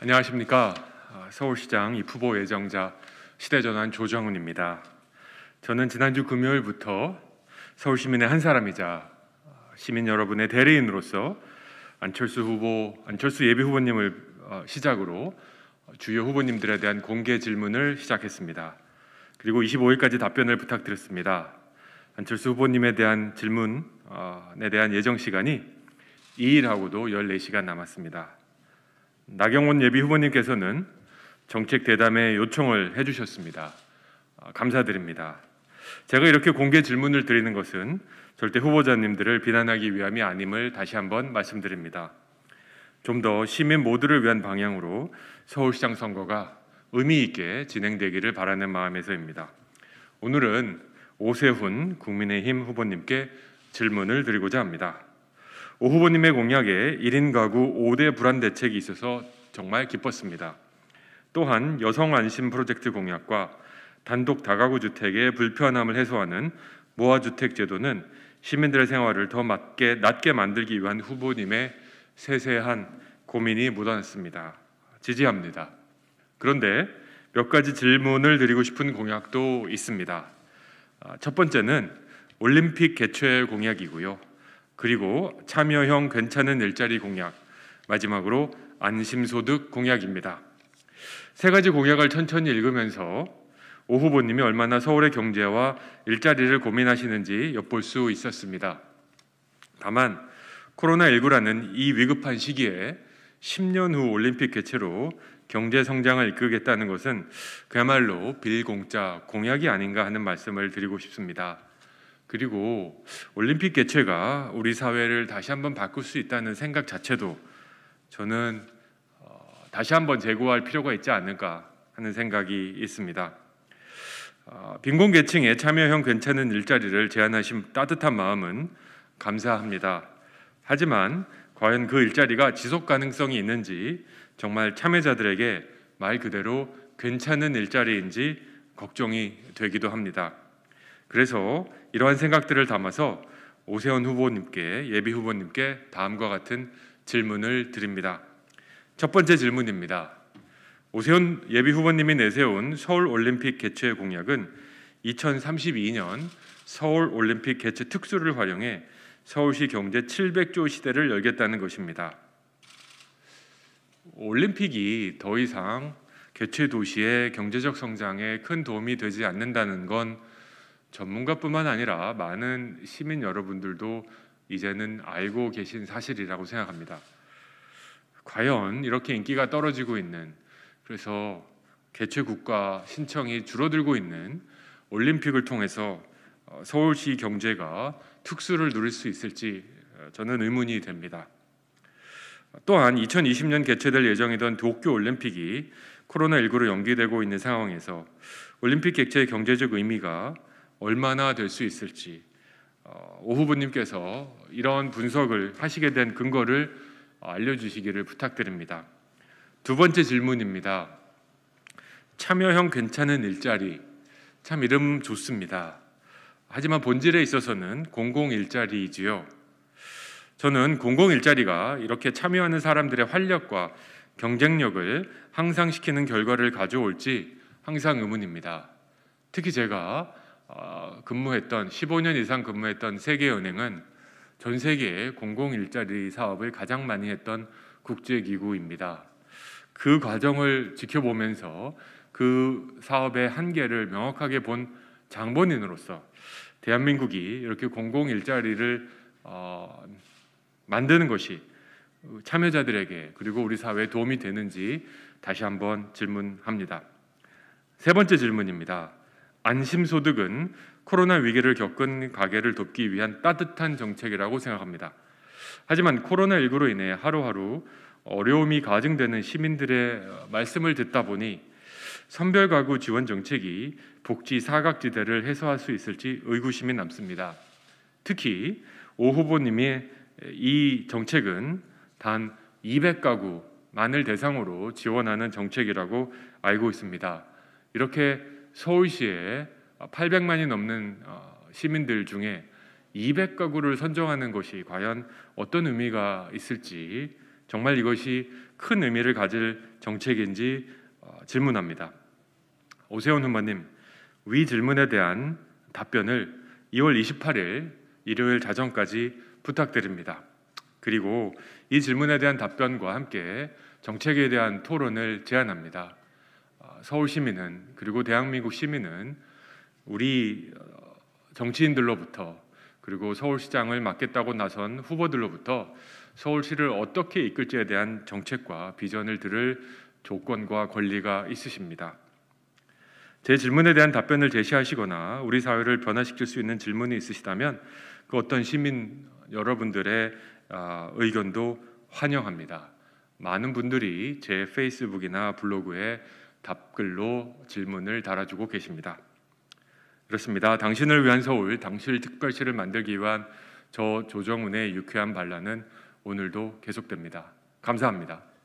안녕하십니까 아, 서울시장 이후보 예정자 시대전환 조정훈입니다. 저는 지난주 금요일부터 서울 시민의 한 사람이자 시민 여러분의 대리인으로서 안철수 후보, 안철수 예비 후보님을 어, 시작으로 주요 후보님들에 대한 공개 질문을 시작했습니다. 그리고 25일까지 답변을 부탁드렸습니다. 안철수 후보님에 대한 질문에 대한 예정 시간이 2일하고도 14시간 남았습니다. 나경원 예비 후보님께서는 정책 대담에 요청을 해주셨습니다. 아, 감사드립니다. 제가 이렇게 공개 질문을 드리는 것은 절대 후보자님들을 비난하기 위함이 아님을 다시 한번 말씀드립니다. 좀 더 시민 모두를 위한 방향으로 서울시장 선거가 의미 있게 진행되기를 바라는 마음에서입니다. 오늘은 오세훈 국민의힘 후보님께 질문을 드리고자 합니다. 오 후보님의 공약에 1인 가구 5대 불안 대책이 있어서 정말 기뻤습니다. 또한 여성 안심 프로젝트 공약과 단독 다가구 주택의 불편함을 해소하는 모아 주택 제도는 시민들의 생활을 더 맞게 낮게 만들기 위한 후보님의 세세한 고민이 묻어났습니다. 지지합니다. 그런데 몇 가지 질문을 드리고 싶은 공약도 있습니다. 아, 첫 번째는 올림픽 개최 공약이고요. 그리고 참여형 괜찮은 일자리 공약, 마지막으로 안심소득 공약입니다. 세 가지 공약을 천천히 읽으면서 오 후보님이 얼마나 서울의 경제와 일자리를 고민하시는지 엿볼 수 있었습니다. 다만 코로나19라는 이 위급한 시기에 10년 후 올림픽 개최로 경제 성장을 이끌겠다는 것은 그야말로 빌공짜 공약이 아닌가 하는 말씀을 드리고 싶습니다. 그리고 올림픽 개최가 우리 사회를 다시 한번 바꿀 수 있다는 생각 자체도 저는 어, 다시 한번 재고할 필요가 있지 않을까 하는 생각이 있습니다. 어, 빈곤계층에 참여형 괜찮은 일자리를 제안하신 따뜻한 마음은 감사합니다. 하지만 과연 그 일자리가 지속 가능성이 있는지 정말 참여자들에게 말 그대로 괜찮은 일자리인지 걱정이 되기도 합니다. 그래서 이러한 생각들을 담아서 오세훈 후보님께 예비 후보님께 다음과 같은 질문을 드립니다. 첫 번째 질문입니다. 오세훈 예비 후보님이 내세운 서울 올림픽 개최 공약은 2032년 서울 올림픽 개최 특수를 활용해 서울시 경제 700조 시대를 열겠다는 것입니다. 올림픽이 더 이상 개최 도시의 경제적 성장에 큰 도움이 되지 않는다는 건 전문가뿐만 아니라 많은 시민 여러분들도 이제는 알고 계신 사실이라고 생각합니다. 과연 이렇게 인기가 떨어지고 있는 그래서 개최 국가 신청이 줄어들고 있는 올림픽을 통해서 어, 서울시 경제가 특수를 누릴 수 있을지 어, 저는 의문이 됩니다. 또한 2020년 개최될 예정이던 도쿄 올림픽이 코로나19로 연기되고 있는 상황에서 올림픽 개최의 경제적 의미가 얼마나 될 수 있을지 어, 오후부님께서 이런 분석을 하시게 된 근거를 알려주시기를 부탁드립니다. 두 번째 질문입니다. 참여형 괜찮은 일자리 참 이름 좋습니다. 하지만 본질에 있어서는 공공 일자리이지요. 저는 공공 일자리가 이렇게 참여하는 사람들의 활력과 경쟁력을 향상시키는 결과를 가져올지 항상 의문입니다. 특히 제가 어, 근무했던 15년 이상 근무했던 세계은행은 전 세계의 공공 일자리 사업을 가장 많이 했던 국제기구입니다. 그 과정을 지켜보면서 그 사업의 한계를 명확하게 본 장본인으로서 대한민국이 이렇게 공공 일자리를 어, 만드는 것이 참여자들에게 그리고 우리 사회에 도움이 되는지 다시 한번 질문합니다. 세 번째 질문입니다. 안심소득은 코로나 위기를 겪은 가게를 돕기 위한 따뜻한 정책이라고 생각합니다. 하지만 코로나19로 인해 하루하루 어려움이 가중되는 시민들의 말씀을 듣다 보니 선별 가구 지원 정책이 복지 사각지대를 해소할 수 있을지 의구심이 남습니다. 특히 오 후보님이 이 정책은 단 200가구만을 대상으로 지원하는 정책이라고 알고 있습니다. 이렇게 서울시에 800만이 넘는 어, 시민들 중에 200가구를 선정하는 것이 과연 어떤 의미가 있을지 정말 이것이 큰 의미를 가질 정책인지 어, 질문합니다. 오세훈 후보님, 위 질문에 대한 답변을 2월 28일 일요일 자정까지 부탁드립니다. 그리고 이 질문에 대한 답변과 함께 정책에 대한 토론을 제안합니다. 어, 서울 시민은 그리고 대한민국 시민은 우리 어, 정치인들로부터 그리고 서울시장을 맡겠다고 나선 후보들로부터 서울시를 어떻게 이끌지에 대한 정책과 비전을 들을 조건과 권리가 있으십니다. 제 질문에 대한 답변을 제시하시거나 우리 사회를 변화시킬 수 있는 질문이 있으시다면 그 어떤 시민 여러분들의 아, 의견도 환영합니다. 많은 분들이 제 페이스북이나 블로그에 답글로 질문을 달아주고 계십니다. 그렇습니다. 당신을 위한 서울, 당신 특별시를 만들기 위한 저 조정훈의 유쾌한 반란은 오늘도 계속됩니다. 감사합니다.